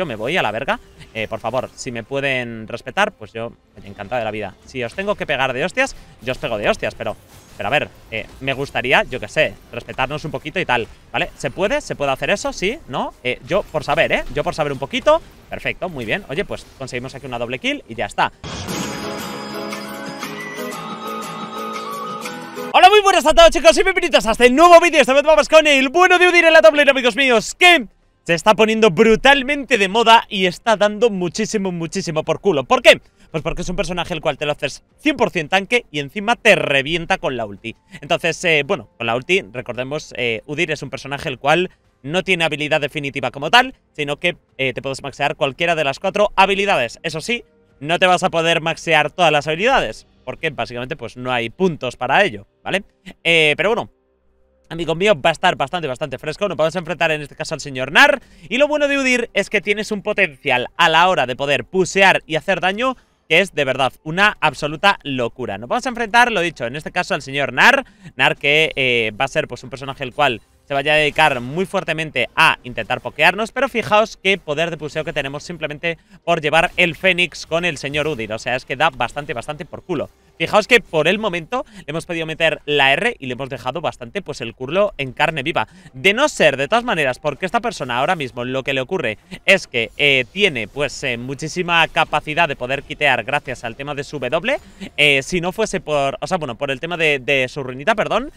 Yo me voy a la verga. Eh, por favor, si me pueden respetar, pues yo encantado de la vida. Si os tengo que pegar de hostias, yo os pego de hostias, pero... Pero a ver, eh, me gustaría, yo que sé, respetarnos un poquito y tal, ¿vale? ¿Se puede? ¿Se puede hacer eso? ¿Sí? ¿No? Eh, yo por saber, ¿eh? Yo por saber un poquito. Perfecto, muy bien. Oye, pues conseguimos aquí una doble kill y ya está. Hola, muy buenas a todos chicos y bienvenidos a este nuevo vídeo. Esta vez vamos con el bueno de Udir en la doble, amigos míos. que se está poniendo brutalmente de moda y está dando muchísimo, muchísimo por culo. ¿Por qué? Pues porque es un personaje el cual te lo haces 100% tanque y encima te revienta con la ulti. Entonces, eh, bueno, con la ulti, recordemos, eh, Udir es un personaje el cual no tiene habilidad definitiva como tal, sino que eh, te puedes maxear cualquiera de las cuatro habilidades. Eso sí, no te vas a poder maxear todas las habilidades, porque básicamente pues no hay puntos para ello, ¿vale? pero bueno, amigos míos, va a estar bastante, bastante fresco. Nos vamos a enfrentar en este caso al señor Nar. Y lo bueno de Udir es que tienes un potencial a la hora de poder pusear y hacer daño que es de verdad una absoluta locura. Nos vamos a enfrentar, lo dicho, en este caso al señor Nar. Nar que eh, va a ser pues un personaje el cual se vaya a dedicar muy fuertemente a intentar pokearnos, pero fijaos qué poder de puseo que tenemos simplemente por llevar el Fénix con el señor Udir, o sea, es que da bastante, bastante por culo. Fijaos que por el momento le hemos podido meter la R y le hemos dejado bastante pues el curlo en carne viva. De no ser, de todas maneras, porque esta persona ahora mismo lo que le ocurre es que eh, tiene pues eh, muchísima capacidad de poder quitear gracias al tema de su W. Eh, si no fuese por, o sea, bueno, por el tema de, de su ruinita, perdón,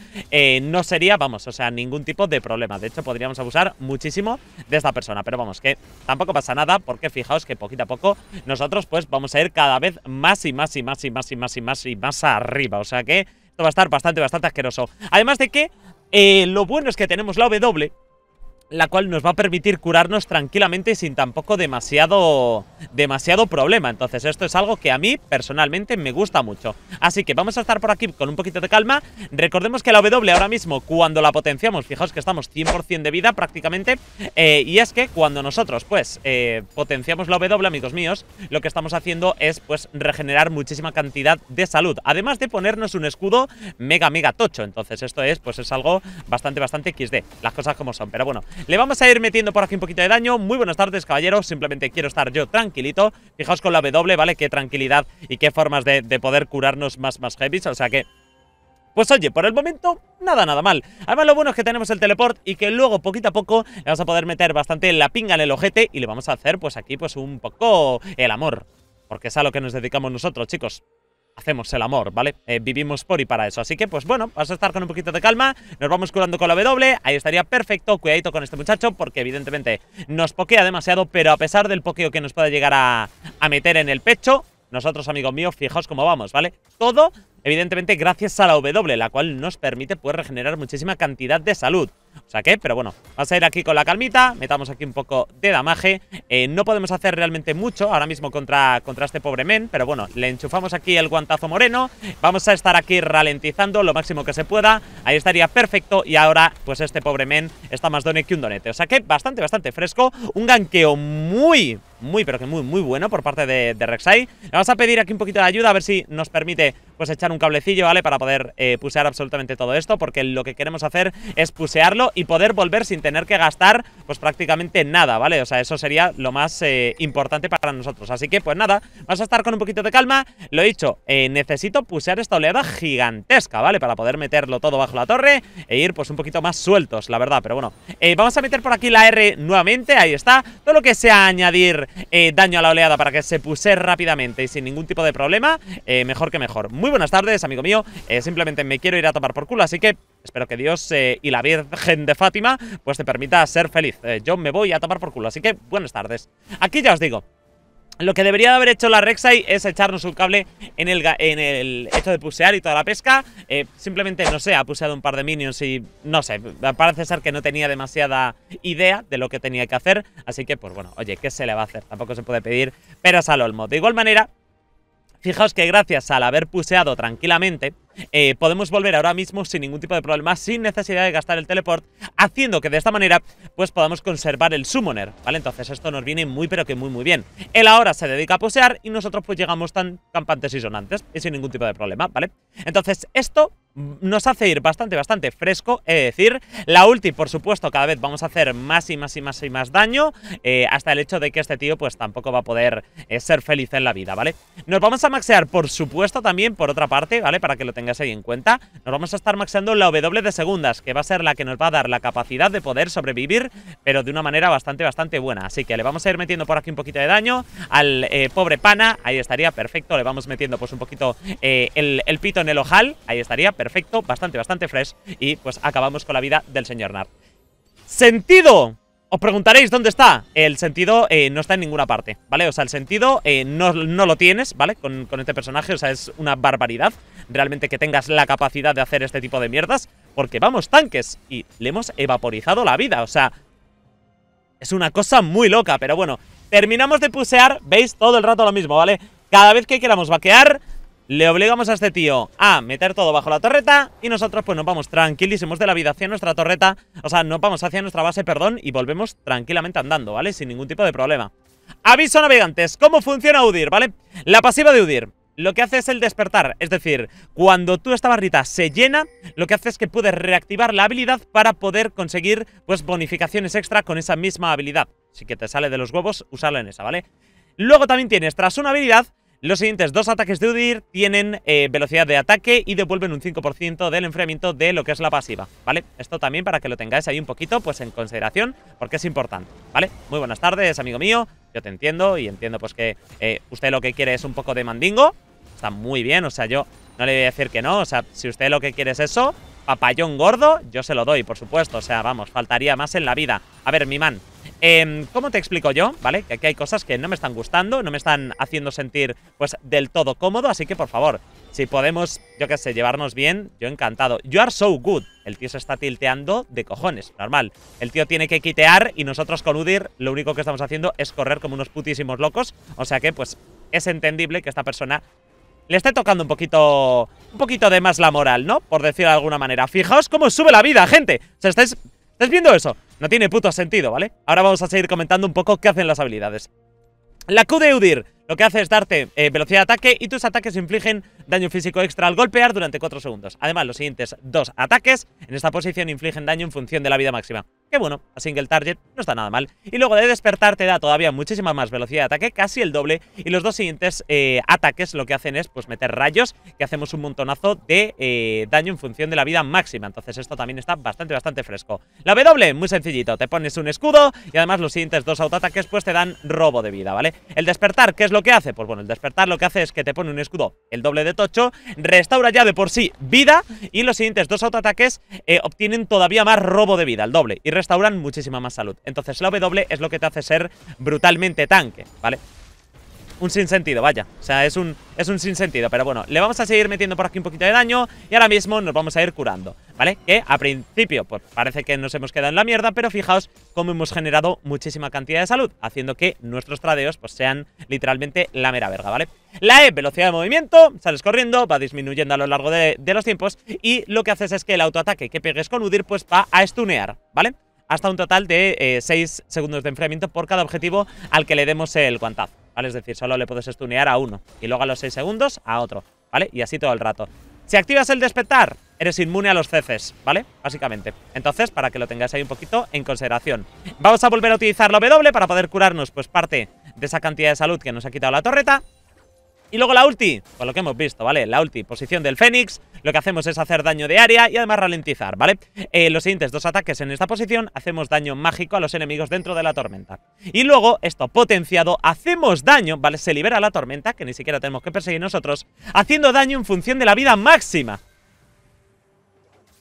no sería, vamos, o sea, ningún tipo de problema. De hecho, podríamos abusar muchísimo de esta persona. Pero vamos, que tampoco pasa nada porque fijaos que poquito a poco nosotros pues vamos a ir cada vez más y más y más y más y más y más y más arriba. O sea que esto va a estar bastante, bastante asqueroso. Además de que eh, lo bueno es que tenemos la W, la cual nos va a permitir curarnos tranquilamente y sin tampoco demasiado, demasiado problema. Entonces esto es algo que a mí personalmente me gusta mucho. Así que vamos a estar por aquí con un poquito de calma. Recordemos que la W ahora mismo cuando la potenciamos, fijaos que estamos 100% de vida prácticamente. Eh, y es que cuando nosotros pues eh, potenciamos la W, amigos míos, lo que estamos haciendo es pues regenerar muchísima cantidad de salud. Además de ponernos un escudo mega mega tocho. Entonces esto es pues es algo bastante bastante XD. Las cosas como son. Pero bueno, le vamos a ir metiendo por aquí un poquito de daño. Muy buenas tardes, caballeros. Simplemente quiero estar yo tranquilito. Fijaos con la W, ¿vale? Qué tranquilidad y qué formas de, poder curarnos más, más heavy. O sea que... Pues oye, por el momento, nada, nada mal. Además, lo bueno es que tenemos el teleport y que luego, poquito a poco, le vamos a poder meter bastante la pinga en el ojete y le vamos a hacer, pues aquí, pues un poco el amor. Porque es a lo que nos dedicamos nosotros, chicos hacemos el amor, ¿vale? Eh, vivimos por y para eso. Así que, pues bueno, vas a estar con un poquito de calma. Nos vamos curando con la W. Ahí estaría perfecto. Cuidadito con este muchacho porque evidentemente nos pokea demasiado. Pero a pesar del pokeo que nos pueda llegar a, a meter en el pecho, nosotros, amigos míos, fijaos cómo vamos, ¿vale? Todo Evidentemente gracias a la W, la cual nos permite poder regenerar muchísima cantidad de salud. O sea que, pero bueno, vamos a ir aquí con la calmita, metamos aquí un poco de damaje. Eh, no podemos hacer realmente mucho ahora mismo contra, contra este pobre men, pero bueno, le enchufamos aquí el guantazo moreno. Vamos a estar aquí ralentizando lo máximo que se pueda. Ahí estaría perfecto y ahora pues este pobre men está más done que un donete. O sea que bastante, bastante fresco. Un ganqueo muy, muy, pero que muy, muy bueno por parte de, de Rek'Sai. Le vamos a pedir aquí un poquito de ayuda a ver si nos permite pues echar un cablecillo, ¿vale? Para poder eh, pusear absolutamente todo esto, porque lo que queremos hacer es pusearlo y poder volver sin tener que gastar, pues prácticamente nada, ¿vale? O sea, eso sería lo más eh, importante para nosotros. Así que, pues nada, vamos a estar con un poquito de calma. Lo he dicho, eh, necesito pusear esta oleada gigantesca, ¿vale? Para poder meterlo todo bajo la torre e ir, pues, un poquito más sueltos, la verdad. Pero bueno, vamos a meter por aquí la R nuevamente, ahí está. Todo lo que sea añadir daño a la oleada para que se puse rápidamente y sin ningún tipo de problema, mejor que mejor. Muy buenas tardes, amigo mío. Eh, simplemente me quiero ir a tomar por culo, así que espero que Dios eh, y la Virgen de Fátima pues te permita ser feliz. Eh, yo me voy a tomar por culo, así que buenas tardes. Aquí ya os digo, lo que debería haber hecho la Rexai es echarnos un cable en el, en el hecho de pusear y toda la pesca. simplemente, no sé, ha puseado un par de minions y no sé, parece ser que no tenía demasiada idea de lo que tenía que hacer. Así que, pues bueno, oye, ¿qué se le va a hacer? Tampoco se puede pedir pero al olmo. De igual manera, Fijaos que gracias al haber puseado tranquilamente, eh, podemos volver ahora mismo sin ningún tipo de problema, sin necesidad de gastar el teleport, haciendo que de esta manera pues podamos conservar el summoner, ¿vale? Entonces esto nos viene muy pero que muy muy bien. Él ahora se dedica a posear y nosotros pues llegamos tan campantes y sonantes y sin ningún tipo de problema, ¿vale? Entonces esto nos hace ir bastante, bastante fresco, es decir, la ulti, por supuesto, cada vez vamos a hacer más y más y más y más daño, eh, hasta el hecho de que este tío pues tampoco va a poder eh, ser feliz en la vida, ¿vale? Nos vamos a maxear, por supuesto, también, por otra parte, ¿vale? Para que lo tengamos tengas ahí en cuenta. Nos vamos a estar maxando la W de segundas, que va a ser la que nos va a dar la capacidad de poder sobrevivir, pero de una manera bastante, bastante buena. Así que le vamos a ir metiendo por aquí un poquito de daño al eh, pobre pana, ahí estaría perfecto, le vamos metiendo pues un poquito eh, el, el, pito en el ojal, ahí estaría perfecto, bastante, bastante fresh, y pues acabamos con la vida del señor Nar. ¡Sentido! Os preguntaréis dónde está. El sentido eh, no está en ninguna parte, ¿vale? O sea, el sentido eh, no, no, lo tienes, ¿vale? Con, con, este personaje, o sea, es una barbaridad realmente que tengas la capacidad de hacer este tipo de mierdas. Porque vamos, tanques, y le hemos evaporizado la vida, o sea... Es una cosa muy loca, pero bueno. Terminamos de pusear, veis, todo el rato lo mismo, ¿vale? Cada vez que queramos vaquear, le obligamos a este tío a meter todo bajo la torreta y nosotros pues nos vamos tranquilísimos de la vida hacia nuestra torreta, o sea, nos vamos hacia nuestra base, perdón, y volvemos tranquilamente andando, ¿vale? Sin ningún tipo de problema. Aviso navegantes, ¿cómo funciona UDIR, vale? La pasiva de UDIR. Lo que hace es el despertar, es decir, cuando tú esta barrita se llena, lo que hace es que puedes reactivar la habilidad para poder conseguir pues bonificaciones extra con esa misma habilidad. Si que te sale de los huevos, usarla en esa, ¿vale? Luego también tienes, tras una habilidad, los siguientes dos ataques de Udir tienen eh, velocidad de ataque y devuelven un 5% del enfriamiento de lo que es la pasiva, ¿vale? Esto también para que lo tengáis ahí un poquito pues en consideración porque es importante, ¿vale? Muy buenas tardes, amigo mío. Yo te entiendo y entiendo pues que eh, usted lo que quiere es un poco de mandingo. Está muy bien, o sea, yo no le voy a decir que no. O sea, si usted lo que quiere es eso, papayón gordo, yo se lo doy, por supuesto. O sea, vamos, faltaría más en la vida. A ver, mi man, em, ¿cómo te explico yo? ¿Vale? Que aquí hay cosas que no me están gustando, no me están haciendo sentir, pues, del todo cómodo. Así que, por favor, si podemos, yo qué sé, llevarnos bien, yo encantado. You are so good. El tío se está tilteando de cojones, normal. El tío tiene que quitear y nosotros con lo único que estamos haciendo es correr como unos putísimos locos. O sea que, pues, es entendible que esta persona le está tocando un poquito un poquito de más la moral, ¿no? Por decir de alguna manera. Fijaos cómo sube la vida, gente. O ¿estáis, viendo eso? No tiene puto sentido, ¿vale? Ahora vamos a seguir comentando un poco qué hacen las habilidades. La Q de Udir lo que hace es darte eh, velocidad de ataque y tus ataques infligen daño físico extra al golpear durante 4 segundos. Además, los siguientes dos ataques en esta posición infligen daño en función de la vida máxima. Que bueno, así que target no está nada mal. Y luego de despertar te da todavía muchísima más velocidad de ataque, casi el doble. Y los dos siguientes eh, ataques lo que hacen es pues meter rayos, que hacemos un montonazo de eh, daño en función de la vida máxima. Entonces esto también está bastante, bastante fresco. La doble, muy sencillito, te pones un escudo y además los siguientes dos autoataques pues te dan robo de vida, ¿vale? El despertar, ¿qué es lo que hace? Pues bueno, el despertar lo que hace es que te pone un escudo el doble de tocho, restaura ya de por sí vida y los siguientes dos autoataques eh, obtienen todavía más robo de vida, el doble restauran muchísima más salud. Entonces la W es lo que te hace ser brutalmente tanque, ¿vale? un sinsentido, vaya. O sea, es un, es un sinsentido. Pero bueno, le vamos a seguir metiendo por aquí un poquito de daño. Y ahora mismo nos vamos a ir curando, ¿vale? Que a principio, pues parece que nos hemos quedado en la mierda. Pero fijaos cómo hemos generado muchísima cantidad de salud. Haciendo que nuestros tradeos, pues sean literalmente la mera verga, ¿vale? La E, velocidad de movimiento. Sales corriendo, va disminuyendo a lo largo de, los tiempos. Y lo que haces es que el autoataque que pegues con Udir, pues va a stunear, ¿vale? hasta un total de 6 eh, segundos de enfriamiento por cada objetivo al que le demos el guantazo, ¿vale? Es decir, solo le puedes stunear a uno y luego a los 6 segundos a otro, ¿vale? Y así todo el rato. Si activas el despertar, eres inmune a los ceces, ¿vale? Básicamente. Entonces, para que lo tengáis ahí un poquito en consideración. Vamos a volver a utilizar la W para poder curarnos, pues, parte de esa cantidad de salud que nos ha quitado la torreta. Y luego la ulti, con pues, lo que hemos visto, ¿vale? La ulti, posición del Fénix, lo que hacemos es hacer daño de área y además ralentizar, ¿vale? Eh, los siguientes dos ataques en esta posición hacemos daño mágico a los enemigos dentro de la tormenta. Y luego, esto potenciado, hacemos daño, ¿vale? Se libera la tormenta, que ni siquiera tenemos que perseguir nosotros, haciendo daño en función de la vida máxima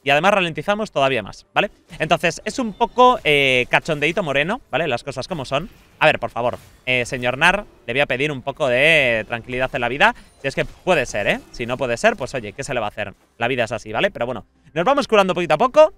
y además ralentizamos todavía más, ¿vale? Entonces es un poco eh, cachondeito moreno, ¿vale? Las cosas como son. A ver, por favor, eh, señor Nar, le voy a pedir un poco de tranquilidad en la vida. Si es que puede ser, ¿eh? Si no puede ser, pues oye, ¿qué se le va a hacer? La vida es así, ¿vale? Pero bueno, nos vamos curando poquito a poco.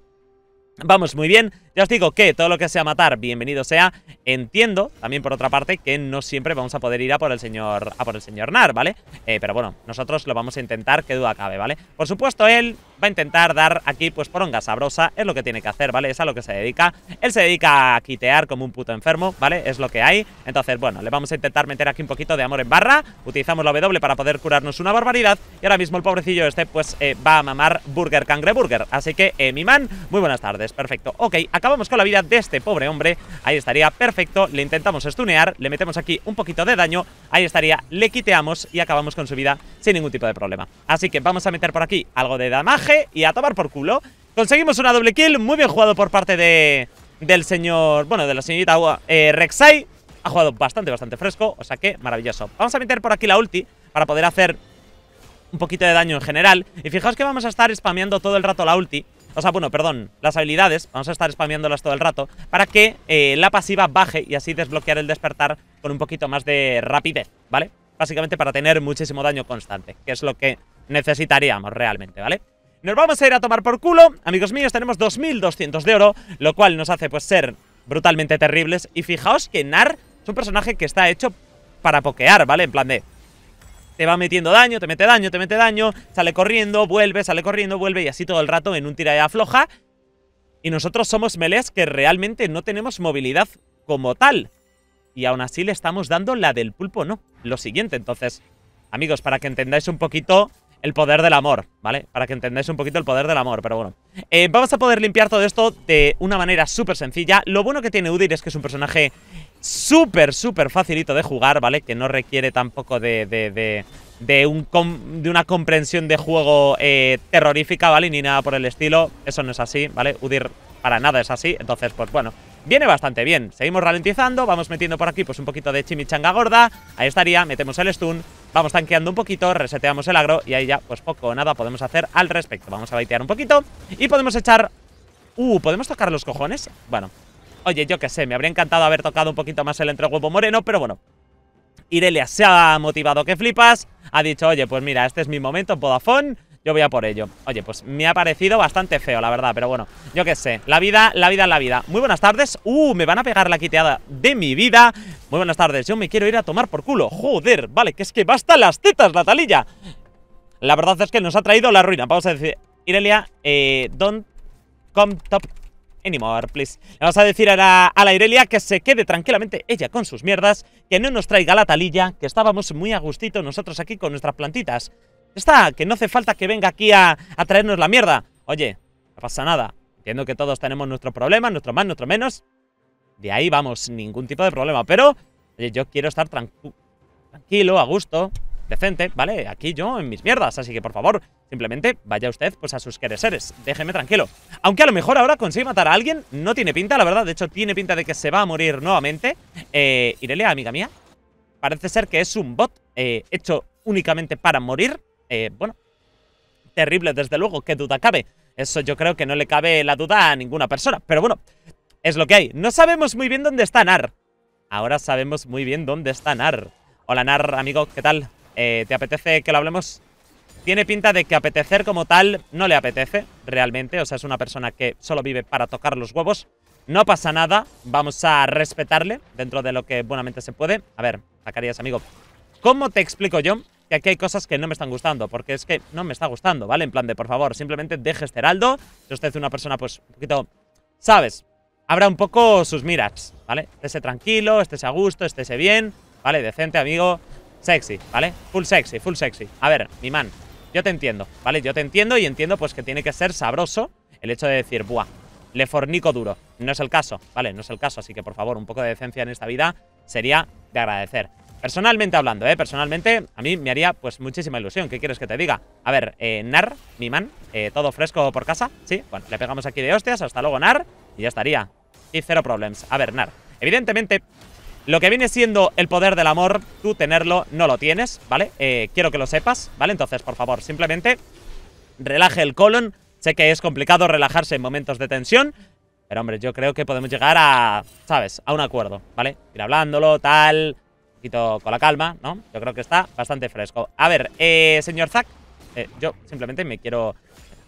Vamos muy bien, ya os digo que todo lo que sea matar, bienvenido sea. Entiendo, también por otra parte, que no siempre vamos a poder ir a por el señor, a por el señor Nar, ¿vale? Eh, pero bueno, nosotros lo vamos a intentar, que duda cabe, ¿vale? Por supuesto, él a intentar dar aquí pues poronga sabrosa, es lo que tiene que hacer, ¿vale? Es a lo que se dedica. Él se dedica a quitear como un puto enfermo, ¿vale? Es lo que hay. Entonces, bueno, le vamos a intentar meter aquí un poquito de amor en barra. Utilizamos la W para poder curarnos una barbaridad. Y ahora mismo el pobrecillo este, pues, eh, va a mamar Burger cangre, burger Así que, eh, mi man, muy buenas tardes. Perfecto. Ok, acabamos con la vida de este pobre hombre. Ahí estaría, perfecto. Le intentamos stunear, le metemos aquí un poquito de daño. Ahí estaría, le quiteamos y acabamos con su vida sin ningún tipo de problema. Así que vamos a meter por aquí algo de damaje y a tomar por culo. Conseguimos una doble kill, muy bien jugado por parte de, del señor, bueno, de la señorita eh, Rek'Sai. Ha jugado bastante, bastante fresco, o sea que maravilloso. Vamos a meter por aquí la ulti para poder hacer un poquito de daño en general. Y fijaos que vamos a estar spameando todo el rato la ulti. O sea, bueno, perdón, las habilidades, vamos a estar spameándolas todo el rato para que eh, la pasiva baje y así desbloquear el despertar con un poquito más de rapidez, ¿vale? Básicamente para tener muchísimo daño constante, que es lo que necesitaríamos realmente, ¿vale? Nos vamos a ir a tomar por culo. Amigos míos, tenemos 2.200 de oro, lo cual nos hace pues ser brutalmente terribles. Y fijaos que Nar es un personaje que está hecho para pokear, ¿vale? En plan de... Te va metiendo daño, te mete daño, te mete daño, sale corriendo, vuelve, sale corriendo, vuelve y así todo el rato en un tira y afloja. Y nosotros somos meleas que realmente no tenemos movilidad como tal. Y aún así le estamos dando la del pulpo, ¿no? Lo siguiente, entonces... Amigos, para que entendáis un poquito el poder del amor, ¿vale? Para que entendáis un poquito el poder del amor, pero bueno. Eh, vamos a poder limpiar todo esto de una manera súper sencilla. Lo bueno que tiene Udir es que es un personaje súper, súper facilito de jugar, ¿vale? Que no requiere tampoco de... de, de, un de una comprensión de juego eh, terrorífica, ¿vale? Ni nada por el estilo. Eso no es así, ¿vale? Udir para nada es así. Entonces, pues bueno, viene bastante bien. Seguimos ralentizando, vamos metiendo por aquí pues un poquito de chimichanga gorda. Ahí estaría, metemos el stun Vamos tanqueando un poquito, reseteamos el agro y ahí ya pues poco o nada podemos hacer al respecto. Vamos a baitear un poquito y podemos echar... Uh, ¿podemos tocar los cojones? Bueno, oye, yo qué sé, me habría encantado haber tocado un poquito más el entrehuevo moreno, pero bueno. Irelia se ha motivado que flipas, ha dicho, oye, pues mira, este es mi momento, Podafón, yo voy a por ello. Oye, pues me ha parecido bastante feo, la verdad, pero bueno, yo qué sé. La vida, la vida, la vida. Muy buenas tardes. Uh, me van a pegar la quiteada de mi vida. Muy buenas tardes, yo me quiero ir a tomar por culo. Joder, vale, que es que basta las tetas, la talilla. La verdad es que nos ha traído la ruina. Vamos a decir, Irelia, eh, don't come top anymore, please. vamos a decir a la, a la, Irelia que se quede tranquilamente ella con sus mierdas, que no nos traiga la talilla, que estábamos muy a gustito nosotros aquí con nuestras plantitas está, que no hace falta que venga aquí a, traernos la mierda. Oye, no pasa nada. Entiendo que todos tenemos nuestros problemas, nuestro más, nuestro menos. De ahí vamos, ningún tipo de problema. Pero oye, yo quiero estar tranquilo, a gusto, decente, ¿vale? Aquí yo en mis mierdas, así que por favor, simplemente vaya usted pues a sus seres. déjeme tranquilo. Aunque a lo mejor ahora consigue matar a alguien, no tiene pinta, la verdad, de hecho tiene pinta de que se va a morir nuevamente. Eh, Irelia, amiga mía, parece ser que es un bot eh, hecho únicamente para morir. Eh, bueno, terrible desde luego, qué duda cabe. Eso yo creo que no le cabe la duda a ninguna persona. Pero bueno, es lo que hay. No sabemos muy bien dónde está Nar. Ahora sabemos muy bien dónde está Nar. Hola Nar, amigo, ¿qué tal? Eh, ¿Te apetece que lo hablemos? Tiene pinta de que apetecer como tal no le apetece, realmente. O sea, es una persona que solo vive para tocar los huevos. No pasa nada, vamos a respetarle dentro de lo que buenamente se puede. A ver, Zacarías, amigo, ¿cómo te explico yo que aquí hay cosas que no me están gustando, porque es que no me está gustando, ¿vale? En plan de, por favor, simplemente deje este heraldo. Si usted es una persona, pues, un poquito, ¿sabes? Abra un poco sus miras, ¿vale? Estése tranquilo, estése a gusto, estése bien, ¿vale? Decente, amigo. Sexy, ¿vale? Full sexy, full sexy. A ver, mi man, yo te entiendo, ¿vale? Yo te entiendo y entiendo, pues, que tiene que ser sabroso el hecho de decir, buah, le fornico duro. No es el caso, ¿vale? No es el caso, así que, por favor, un poco de decencia en esta vida sería de agradecer. Personalmente hablando, ¿eh? Personalmente, a mí me haría pues muchísima ilusión. ¿Qué quieres que te diga? A ver, eh, Nar, mi man, eh, todo fresco por casa. Sí, bueno, le pegamos aquí de hostias. Hasta luego, Nar. Y ya estaría. Y cero problems. A ver, Nar. Evidentemente, lo que viene siendo el poder del amor, tú tenerlo no lo tienes, ¿vale? Eh, quiero que lo sepas, ¿vale? Entonces, por favor, simplemente relaje el colon. Sé que es complicado relajarse en momentos de tensión, pero hombre, yo creo que podemos llegar a, ¿sabes? A un acuerdo, ¿vale? Ir hablándolo, tal, con la calma, ¿no? Yo creo que está bastante fresco. A ver, eh, señor Zack, eh, yo simplemente me quiero,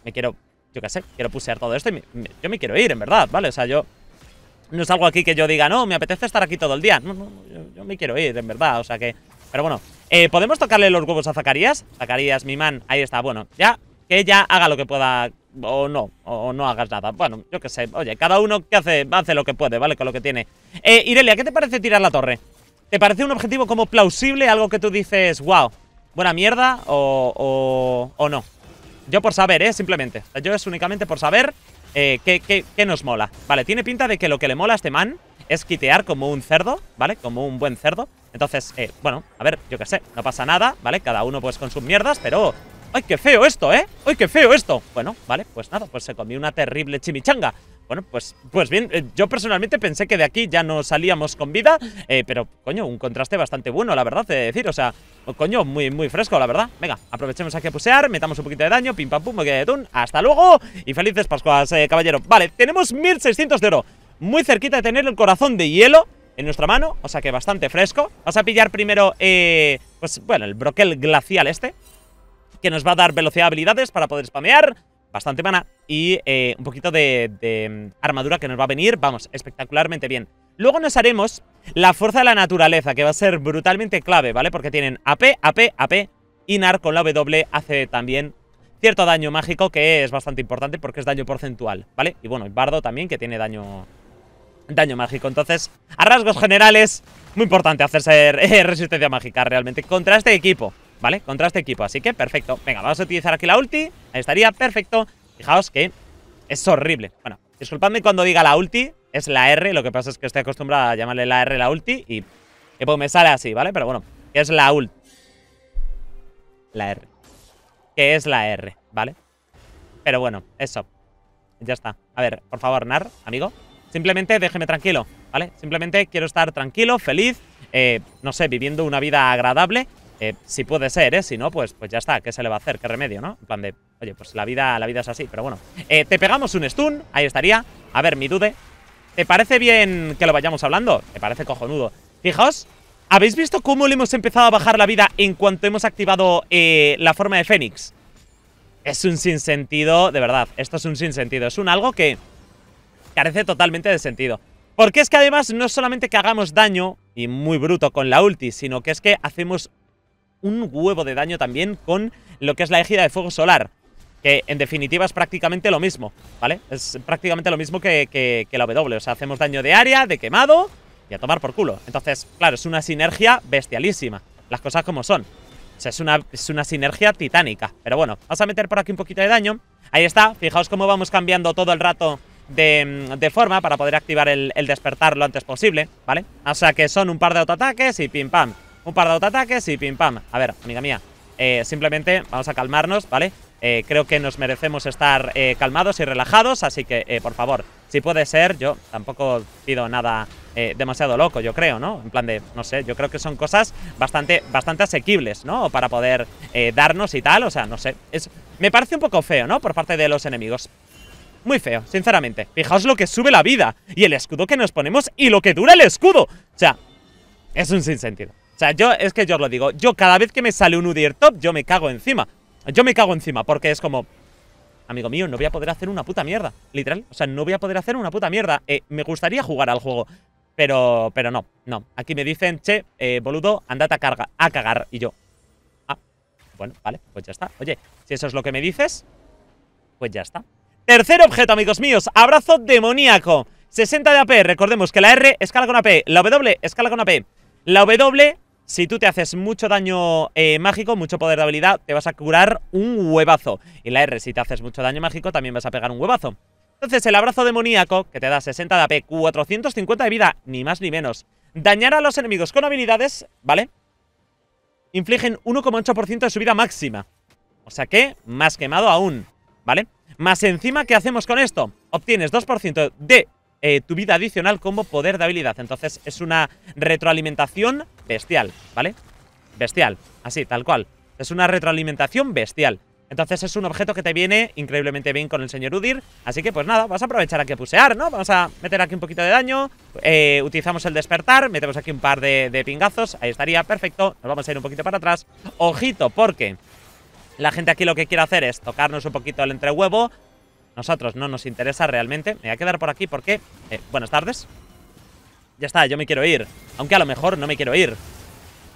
me quiero, yo qué sé, quiero pusear todo esto y yo me quiero ir, en verdad, ¿vale? O sea, yo no es algo aquí que yo diga, no, me apetece estar aquí todo el día. No, no, yo, yo me quiero ir, en verdad, o sea que... Pero bueno, eh, ¿podemos tocarle los huevos a Zacarías? Zacarías, mi man, ahí está, bueno, ya, que ella haga lo que pueda o no, o no hagas nada. Bueno, yo qué sé. Oye, cada uno que hace, hace lo que puede, ¿vale? Con lo que tiene. Eh, Irelia, ¿qué te parece tirar la torre? ¿Te parece un objetivo como plausible? Algo que tú dices, wow, buena mierda o, o, no. Yo por saber, ¿eh? Simplemente. Yo es únicamente por saber eh, qué, nos mola. Vale, tiene pinta de que lo que le mola a este man es quitear como un cerdo, ¿vale? Como un buen cerdo. Entonces, eh, bueno, a ver, yo qué sé, no pasa nada, ¿vale? Cada uno pues con sus mierdas, pero... ¡Ay, qué feo esto, eh! ¡Ay, qué feo esto! Bueno, vale, pues nada, pues se comió una terrible chimichanga. Bueno, pues, pues bien, eh, yo personalmente pensé que de aquí ya no salíamos con vida, eh, pero coño, un contraste bastante bueno, la verdad, he de decir, o sea, oh, coño, muy, muy fresco, la verdad. Venga, aprovechemos aquí a pusear, metamos un poquito de daño, pim pam pum, me de tun, hasta luego y felices Pascuas, eh, caballero. Vale, tenemos 1600 de oro, muy cerquita de tener el corazón de hielo en nuestra mano, o sea que bastante fresco. Vamos a pillar primero, pues bueno, el broquel glacial este, que nos va a dar velocidad de habilidades para poder spamear bastante mana y eh, un poquito de, mm, armadura que nos va a venir, vamos, espectacularmente bien. Luego nos haremos la fuerza de la naturaleza, que va a ser brutalmente clave, ¿vale? Porque tienen AP, AP, AP, y NAR con la W hace también cierto daño mágico que es bastante importante porque es daño porcentual, ¿vale? Y bueno, el Bardo también que tiene daño daño mágico. Entonces, a rasgos generales, muy importante hacerse eh, resistencia mágica realmente contra este equipo. ¿vale? Contra este equipo, así que perfecto. Venga, vamos a utilizar aquí la ulti, ahí estaría perfecto. Fijaos que es horrible. Bueno, disculpadme cuando diga la ulti, es la R, lo que pasa es que estoy acostumbrado a llamarle la R la ulti y, pues me sale así, ¿vale? Pero bueno, es la ult. La R. Que es la R, ¿vale? Pero bueno, eso. Ya está. A ver, por favor, Nar, amigo. Simplemente déjeme tranquilo, ¿vale? Simplemente quiero estar tranquilo, feliz, eh, no sé, viviendo una vida agradable eh, si puede ser, ¿eh? Si no, pues, pues ya está. ¿Qué se le va a hacer? ¿Qué remedio, no? En plan de, oye, pues la vida, la vida es así, pero bueno. Eh, te pegamos un stun, ahí estaría. A ver, mi dude. ¿Te parece bien que lo vayamos hablando? Me parece cojonudo. Fijaos, ¿habéis visto cómo le hemos empezado a bajar la vida en cuanto hemos activado eh, la forma de Fénix? Es un sinsentido, de verdad. Esto es un sinsentido. Es un algo que carece totalmente de sentido. Porque es que además no es solamente que hagamos daño, y muy bruto con la ulti, sino que es que hacemos un huevo de daño también con lo que es la ejida de fuego solar. Que en definitiva es prácticamente lo mismo, ¿vale? Es prácticamente lo mismo que, que, la W. O sea, hacemos daño de área, de quemado y a tomar por culo. Entonces, claro, es una sinergia bestialísima. Las cosas como son. O sea, es una, es una sinergia titánica. Pero bueno, vamos a meter por aquí un poquito de daño. Ahí está. Fijaos cómo vamos cambiando todo el rato de, mm, forma para poder activar el, el despertar lo antes posible, ¿vale? O sea que son un par de autoataques y pim pam. Un par de autoataques y pim pam. A ver, amiga mía. Eh, simplemente vamos a calmarnos, ¿vale? Eh, creo que nos merecemos estar eh, calmados y relajados, así que, por favor, si puede ser, yo tampoco pido nada demasiado loco, yo creo, ¿no? En plan de, no sé, yo creo que son cosas bastante, bastante asequibles, ¿no? Para poder darnos y tal, o sea, no sé. Es, me parece un poco feo, ¿no? Por parte de los enemigos. Muy feo, sinceramente. Fijaos lo que sube la vida y el escudo que nos ponemos y lo que dura el escudo. O sea, es un sinsentido. O sea, yo, es que yo os lo digo, yo cada vez que me sale un Udir Top, yo me cago encima. Yo me cago encima, porque es como, amigo mío, no voy a poder hacer una puta mierda. Literal, o sea, no voy a poder hacer una puta mierda. Eh, me gustaría jugar al juego, pero, pero no, no. Aquí me dicen, che, eh, boludo, andate carga, a cagar. Y yo, ah, bueno, vale, pues ya está. Oye, si eso es lo que me dices, pues ya está. Tercer objeto, amigos míos, abrazo demoníaco. 60 de AP, recordemos que la R escala con AP, la W escala con AP, la W si tú te haces mucho daño eh, mágico, mucho poder de habilidad, te vas a curar un huevazo. Y la R, si te haces mucho daño mágico, también vas a pegar un huevazo. Entonces, el abrazo demoníaco, que te da 60 de AP, 450 de vida, ni más ni menos. Dañar a los enemigos con habilidades, ¿vale? Infligen 1,8% de su vida máxima. O sea que, más quemado aún, ¿vale? Más encima, ¿qué hacemos con esto? Obtienes 2% de eh, tu vida adicional como poder de habilidad. Entonces es una retroalimentación bestial, ¿vale? Bestial, así, tal cual. Es una retroalimentación bestial. Entonces es un objeto que te viene increíblemente bien con el señor Udir. Así que pues nada, vas a aprovechar aquí a pusear, ¿no? Vamos a meter aquí un poquito de daño. Eh, utilizamos el despertar, metemos aquí un par de, de pingazos. Ahí estaría, perfecto. Nos vamos a ir un poquito para atrás. Ojito, porque la gente aquí lo que quiere hacer es tocarnos un poquito el entrehuevo, nosotros no nos interesa realmente. Me voy a quedar por aquí porque... Eh, buenas tardes. Ya está, yo me quiero ir. Aunque a lo mejor no me quiero ir.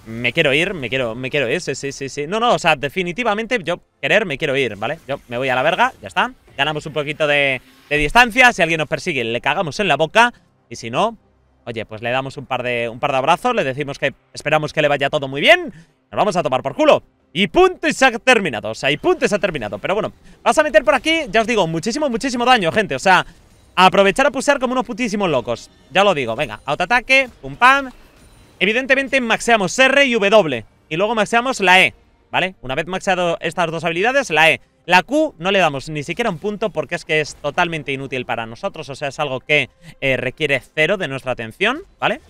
Me quiero ir, me quiero, me quiero ir, sí, sí, sí, sí. No, no, o sea, definitivamente yo querer me quiero ir, ¿vale? Yo me voy a la verga, ya está. Ganamos un poquito de, distancia. Si alguien nos persigue, le cagamos en la boca. Y si no, oye, pues le damos un par de, un par de abrazos, le decimos que esperamos que le vaya todo muy bien. Nos vamos a tomar por culo. Y punto y se ha terminado, o sea, y punto y se ha terminado Pero bueno, vas a meter por aquí, ya os digo, muchísimo, muchísimo daño, gente O sea, aprovechar a pusear como unos putísimos locos Ya lo digo, venga, autoataque, pum pam Evidentemente maxeamos R y W Y luego maxeamos la E, ¿vale? Una vez maxeado estas dos habilidades, la E la Q no le damos ni siquiera un punto porque es que es totalmente inútil para nosotros, o sea, es algo que eh, requiere cero de nuestra atención, ¿vale?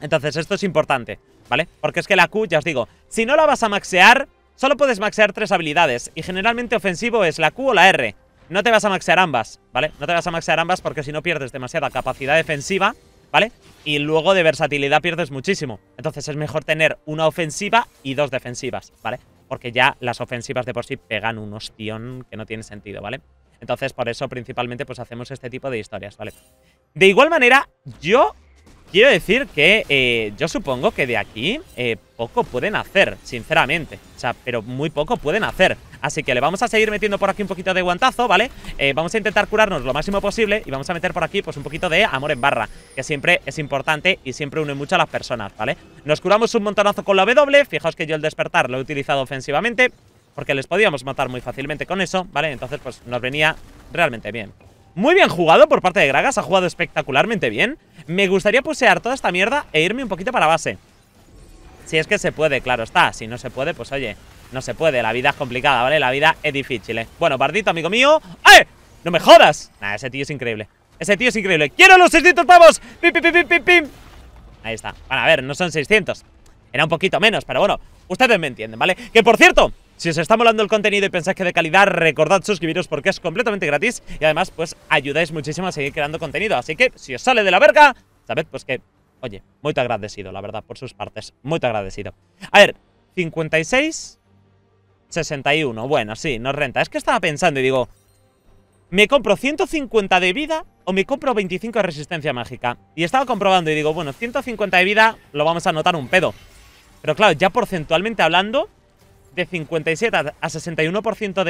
Entonces esto es importante. ¿vale? Porque es que la Q, ya os digo, si no la vas a maxear, solo puedes maxear tres habilidades. Y generalmente ofensivo es la Q o la R. No te vas a maxear ambas, ¿vale? No te vas a maxear ambas porque si no pierdes demasiada capacidad defensiva, ¿vale? Y luego de versatilidad pierdes muchísimo. Entonces es mejor tener una ofensiva y dos defensivas, ¿vale? Porque ya las ofensivas de por sí pegan un ostión que no tiene sentido, ¿vale? Entonces por eso principalmente pues hacemos este tipo de historias, ¿vale? De igual manera, yo Quiero decir que eh, yo supongo que de aquí eh, poco pueden hacer, sinceramente. O sea, pero muy poco pueden hacer. Así que le vamos a seguir metiendo por aquí un poquito de guantazo, ¿vale? Eh, vamos a intentar curarnos lo máximo posible y vamos a meter por aquí pues un poquito de amor en barra, que siempre es importante y siempre une mucho a las personas, ¿vale? Nos curamos un montonazo con la W, fijaos que yo el despertar lo he utilizado ofensivamente, porque les podíamos matar muy fácilmente con eso, ¿vale? Entonces pues nos venía realmente bien. Muy bien jugado por parte de Gragas, ha jugado espectacularmente bien. Me gustaría pusear toda esta mierda e irme un poquito para base. Si es que se puede, claro está. Si no se puede, pues oye, no se puede. La vida es complicada, ¿vale? La vida es difícil, ¿eh? Bueno, Bardito, amigo mío. ¡Eh! ¡No me jodas! Nah, ese tío es increíble. Ese tío es increíble. ¡Quiero los 600 pavos! ¡Pim, pim, pim, pim, pim! Ahí está. Bueno, a ver, no son 600. Era un poquito menos, pero bueno. Ustedes me entienden, ¿vale? Que por cierto, si os está molando el contenido y pensáis que de calidad, recordad suscribiros porque es completamente gratis y además pues ayudáis muchísimo a seguir creando contenido. Así que si os sale de la verga, sabed pues que, oye, muy te agradecido, la verdad, por sus partes, muy agradecido. A ver, 56, 61, bueno, sí, nos renta. Es que estaba pensando y digo, ¿me compro 150 de vida o me compro 25 de resistencia mágica? Y estaba comprobando y digo, bueno, 150 de vida lo vamos a notar un pedo. Pero claro, ya porcentualmente hablando de 57 a 61%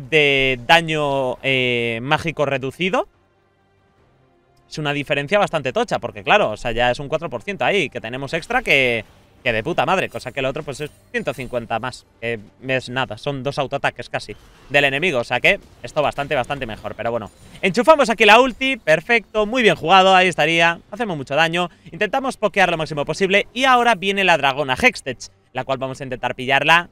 de, daño eh, mágico reducido. Es una diferencia bastante tocha, porque claro, o sea, ya es un 4% ahí que tenemos extra que, que de puta madre, cosa que el otro pues es 150 más, es nada, son dos autoataques casi del enemigo, o sea que esto bastante, bastante mejor, pero bueno. Enchufamos aquí la ulti, perfecto, muy bien jugado, ahí estaría, hacemos mucho daño, intentamos pokear lo máximo posible y ahora viene la dragona Hextech, la cual vamos a intentar pillarla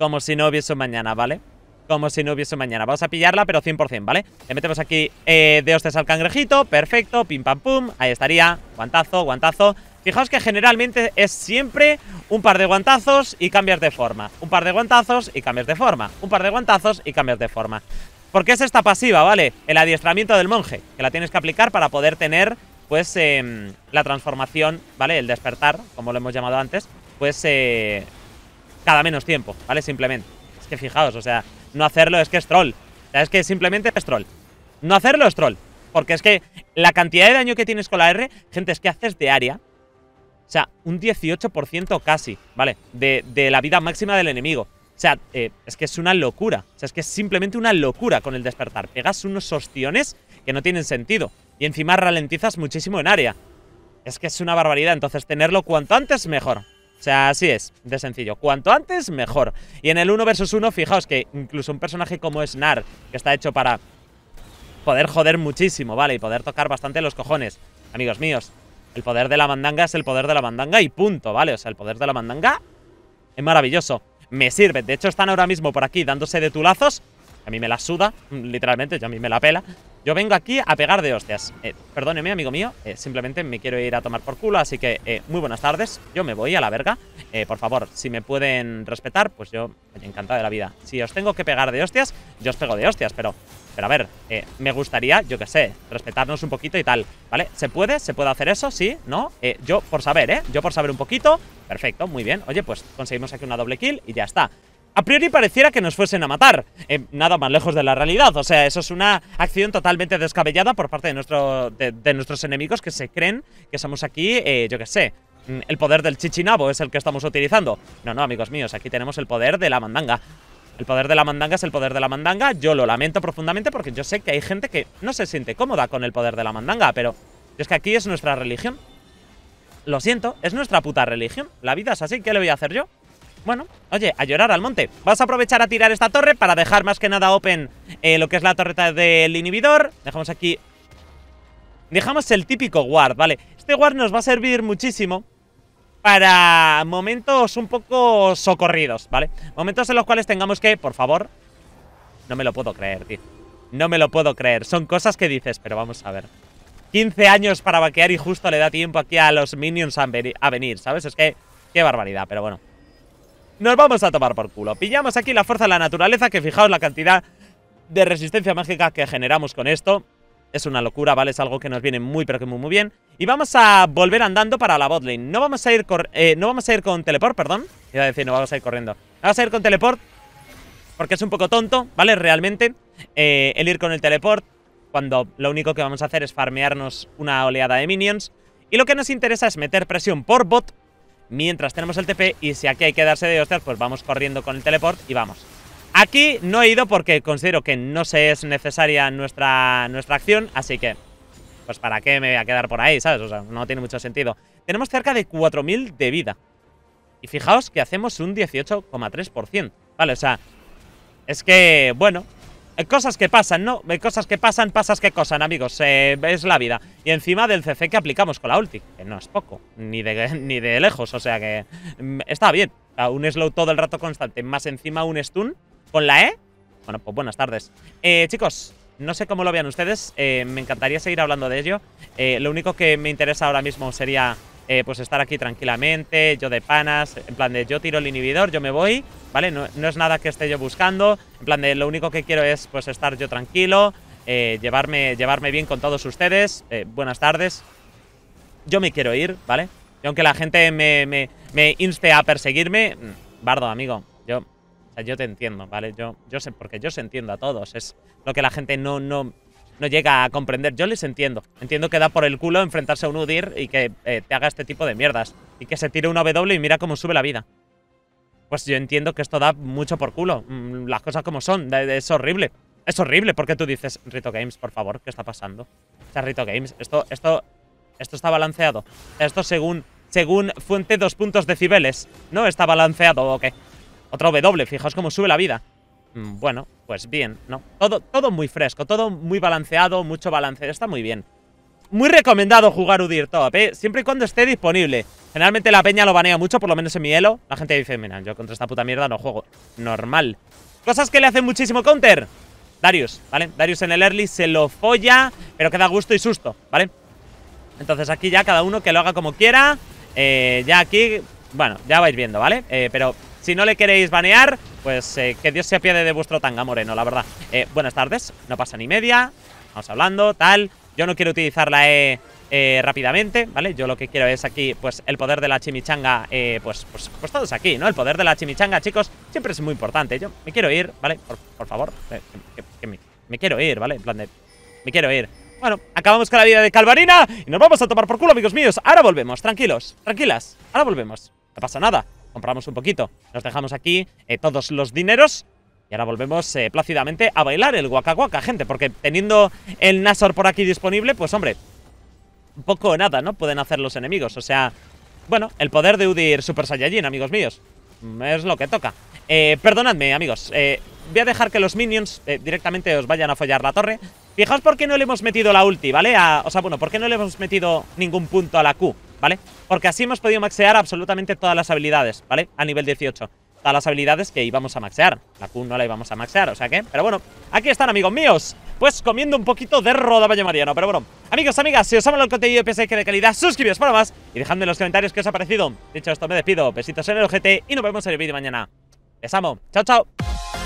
como si no hubiese mañana, ¿vale? Como si no hubiese mañana. Vamos a pillarla, pero 100%, ¿vale? Le metemos aquí eh, de hostes al cangrejito. Perfecto. Pim, pam, pum. Ahí estaría. Guantazo, guantazo. Fijaos que generalmente es siempre un par de guantazos y cambias de forma. Un par de guantazos y cambias de forma. Un par de guantazos y cambias de forma. Porque es esta pasiva, ¿vale? El adiestramiento del monje, que la tienes que aplicar para poder tener, pues, em, la transformación, ¿vale? El despertar, como lo hemos llamado antes, pues, eh, cada menos tiempo, ¿vale? Simplemente. Es que fijaos, o sea, no hacerlo es que es troll. O sea, es que simplemente es troll. No hacerlo es troll. Porque es que la cantidad de daño que tienes con la R, gente, es que haces de área. O sea, un 18% casi, ¿vale? De, la vida máxima del enemigo. O sea, eh, es que es una locura. O sea, es que es simplemente una locura con el despertar. Pegas unos ostiones que no tienen sentido. Y encima ralentizas muchísimo en área. Es que es una barbaridad. Entonces, tenerlo cuanto antes mejor. O sea, así es, de sencillo. Cuanto antes, mejor. Y en el 1 versus 1, fijaos que incluso un personaje como Snar, que está hecho para poder joder muchísimo, ¿vale? Y poder tocar bastante los cojones, amigos míos. El poder de la mandanga es el poder de la mandanga y punto, ¿vale? O sea, el poder de la mandanga es maravilloso. Me sirve. De hecho, están ahora mismo por aquí dándose de tulazos a mí me la suda, literalmente, yo a mí me la pela. Yo vengo aquí a pegar de hostias. Eh, perdóneme, amigo mío, eh, simplemente me quiero ir a tomar por culo, así que eh, muy buenas tardes, yo me voy a la verga. por favor, si me pueden respetar, pues yo me encantado de la vida. Si os tengo que pegar de hostias, yo os pego de hostias, pero... Pero a ver, me gustaría, yo qué sé, respetarnos un poquito y tal, ¿vale? ¿Se puede? ¿Se puede hacer eso? ¿Sí? ¿No? yo por saber, ¿eh? Yo por saber un poquito. Perfecto, muy bien. Oye, pues conseguimos aquí una doble kill y ya está a priori pareciera que nos fuesen a matar. Eh, nada más lejos de la realidad. O sea, eso es una acción totalmente descabellada por parte de, de, nuestros enemigos que se creen que somos aquí, eh, yo qué sé. Mm, el poder del chichinabo es el que estamos utilizando. No, no, amigos míos, aquí tenemos el poder de la mandanga. El poder de la mandanga es el poder de la mandanga. Yo lo lamento profundamente porque yo sé que hay gente que no se siente cómoda con el poder de la mandanga, pero es que aquí es nuestra religión. Lo siento, es nuestra puta religión. La vida es así, ¿qué le voy a hacer yo? Bueno, oye, a llorar al monte Vas a aprovechar a tirar esta torre para dejar más que nada open eh, Lo que es la torreta del inhibidor Dejamos aquí Dejamos el típico guard, vale Este guard nos va a servir muchísimo Para momentos un poco socorridos, vale Momentos en los cuales tengamos que, por favor No me lo puedo creer, tío No me lo puedo creer, son cosas que dices Pero vamos a ver 15 años para vaquear y justo le da tiempo aquí a los minions a venir, ¿sabes? Es que, qué barbaridad, pero bueno nos vamos a tomar por culo. Pillamos aquí la fuerza de la naturaleza, que fijaos la cantidad de resistencia mágica que generamos con esto. Es una locura, ¿vale? Es algo que nos viene muy, pero que muy, muy bien. Y vamos a volver andando para la botlane. No vamos a ir, eh, no vamos a ir con teleport, perdón. Iba a decir, no vamos a ir corriendo. Vamos a ir con teleport porque es un poco tonto, ¿vale? Realmente, eh, el ir con el teleport cuando lo único que vamos a hacer es farmearnos una oleada de minions. Y lo que nos interesa es meter presión por bot mientras tenemos el TP y si aquí hay que darse de hostias, pues vamos corriendo con el teleport y vamos. Aquí no he ido porque considero que no se es necesaria nuestra, nuestra acción, así que pues para qué me voy a quedar por ahí, ¿sabes? O sea, no tiene mucho sentido. Tenemos cerca de 4.000 de vida. Y fijaos que hacemos un 18,3%. Vale, o sea, es que, bueno, eh, cosas que pasan, ¿no? Eh, cosas que pasan, pasas que cosas, amigos. Eh, es la vida. Y encima del CC que aplicamos con la ulti. Que no es poco. Ni de, ni de lejos. O sea que mm, está bien. Un slow todo el rato constante. Más encima un stun con la E. Bueno, pues buenas tardes. Eh, chicos, no sé cómo lo vean ustedes. me encantaría seguir hablando de ello. lo único que me interesa ahora mismo sería eh, pues estar aquí tranquilamente, yo de panas, en plan de yo tiro el inhibidor, yo me voy, ¿vale? No, no es nada que esté yo buscando, en plan de lo único que quiero es pues estar yo tranquilo, eh, llevarme, llevarme bien con todos ustedes, eh, buenas tardes, yo me quiero ir, ¿vale? Y aunque la gente me, me, inste a perseguirme, mm, bardo, amigo, yo, yo te entiendo, ¿vale? Yo, yo sé, porque yo se entiendo a todos, es lo que la gente no, no, no llega a comprender. Yo les entiendo. Entiendo que da por el culo enfrentarse a un Udir y que eh, te haga este tipo de mierdas. Y que se tire una W y mira cómo sube la vida. Pues yo entiendo que esto da mucho por culo. Mm, las cosas como son. Es horrible. Es horrible porque tú dices, Rito Games, por favor, ¿qué está pasando? O sea, Rito Games, esto, esto, esto está balanceado. Esto según, según fuente dos puntos decibeles. ¿No está balanceado o qué? Otra W, fijaos cómo sube la vida. Mm, bueno, pues bien, ¿no? Todo, todo muy fresco, todo muy balanceado, mucho balance, está muy bien. Muy recomendado jugar Udir Top, ¿eh? Siempre y cuando esté disponible. Generalmente la peña lo banea mucho, por lo menos en mi hielo. La gente dice, mira, yo contra esta puta mierda no juego. Normal. Cosas que le hacen muchísimo counter. Darius, ¿vale? Darius en el early se lo folla, pero queda gusto y susto, ¿vale? Entonces aquí ya cada uno que lo haga como quiera. Eh, ya aquí, bueno, ya vais viendo, ¿vale? Eh, pero si no le queréis banear, pues eh, que Dios se apiade de vuestro tanga moreno, la verdad. Eh, buenas tardes, no pasa ni media. Vamos hablando, tal. Yo no quiero utilizar la E eh, rápidamente, ¿vale? Yo lo que quiero es aquí, pues, el poder de la chimichanga, pues, pues, pues, todos aquí, ¿no? El poder de la chimichanga, chicos, siempre es muy importante. Yo me quiero ir, ¿vale? Por, favor, me, me, quiero ir, ¿vale? En plan de... Me quiero ir. Bueno, acabamos con la vida de Calvarina y nos vamos a tomar por culo, amigos míos. Ahora volvemos, tranquilos, tranquilas. Ahora volvemos. No pasa nada compramos un poquito. Nos dejamos aquí eh, todos los dineros. Y ahora volvemos eh, plácidamente a bailar el guaca gente. Porque teniendo el Nasor por aquí disponible, pues hombre, poco o nada, ¿no? Pueden hacer los enemigos. O sea, bueno, el poder de Udir Super Saiyajin, amigos míos. Mm, es lo que toca. Eh, perdonadme, amigos. voy a dejar que los minions directamente os vayan a follar la torre. Fijaos por qué no le hemos metido la ulti, ¿vale? o sea, bueno, por qué no le hemos metido ningún punto a la Q. ¿vale? Porque así hemos podido maxear absolutamente todas las habilidades, ¿vale? A nivel 18. Todas las habilidades que íbamos a maxear. La Q no la íbamos a maxear, o sea que... Pero bueno, aquí están, amigos míos. Pues comiendo un poquito de roda mariano. Pero bueno, amigos, amigas, si os ha el contenido pensáis que de calidad, suscribíos para más y dejadme en los comentarios qué os ha parecido. Dicho esto, me despido. Besitos en el OGT y nos vemos en el vídeo mañana. Les amo. Chao, chao.